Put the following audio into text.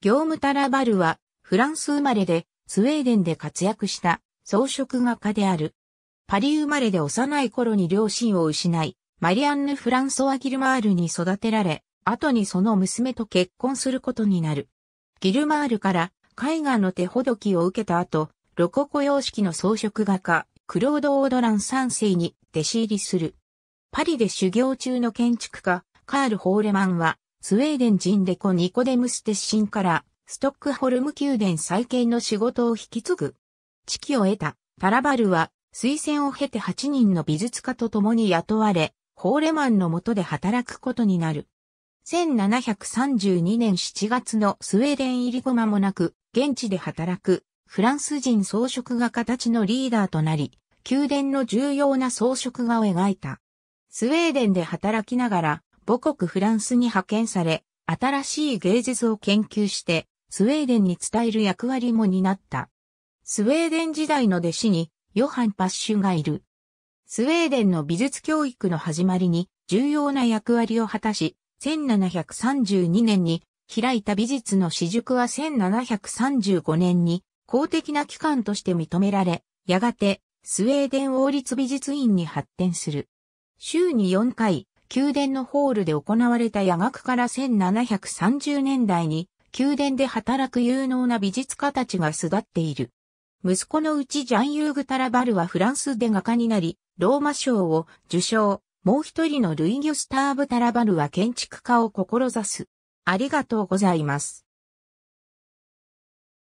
業務タラバルは、フランス生まれで、スウェーデンで活躍した、装飾画家である。パリ生まれで幼い頃に両親を失い、マリアンヌ・フランソワ・ギルマールに育てられ、後にその娘と結婚することになる。ギルマールから絵画の手ほどきを受けた後、ロココ様式の装飾画家、クロード・オードラン3世に弟子入りする。パリで修行中の建築家、カール・ホーレマンは、スウェーデン人デコ・ニコデムスシンから、ストックホルム宮殿再建の仕事を引き継ぐ。地識を得た、タラバルは、推薦を経て8人の美術家と共に雇われ、ホーレマンの下で働くことになる。1732年7月のスウェーデン入り駒間もなく、現地で働く、フランス人装飾画家たちのリーダーとなり、宮殿の重要な装飾画を描いた。スウェーデンで働きながら、母国フランスに派遣され、新しい芸術を研究して、スウェーデンに伝える役割も担った。スウェーデン時代の弟子に、ヨハン・パッシュがいる。スウェーデンの美術教育の始まりに重要な役割を果たし、1732年に開いた美術の私塾は1735年に公的な機関として認められ、やがてスウェーデン王立美術院に発展する。週に4回宮殿のホールで行われた夜学から1730年代に、宮殿で働く有能な美術家たちが巣立っている。息子のうちジャン・ユーグ・タラバルはフランスで画家になり、ローマ賞を受賞。もう一人のルイ・ギュスターブ・タラバルは建築家を志す。ありがとうございます。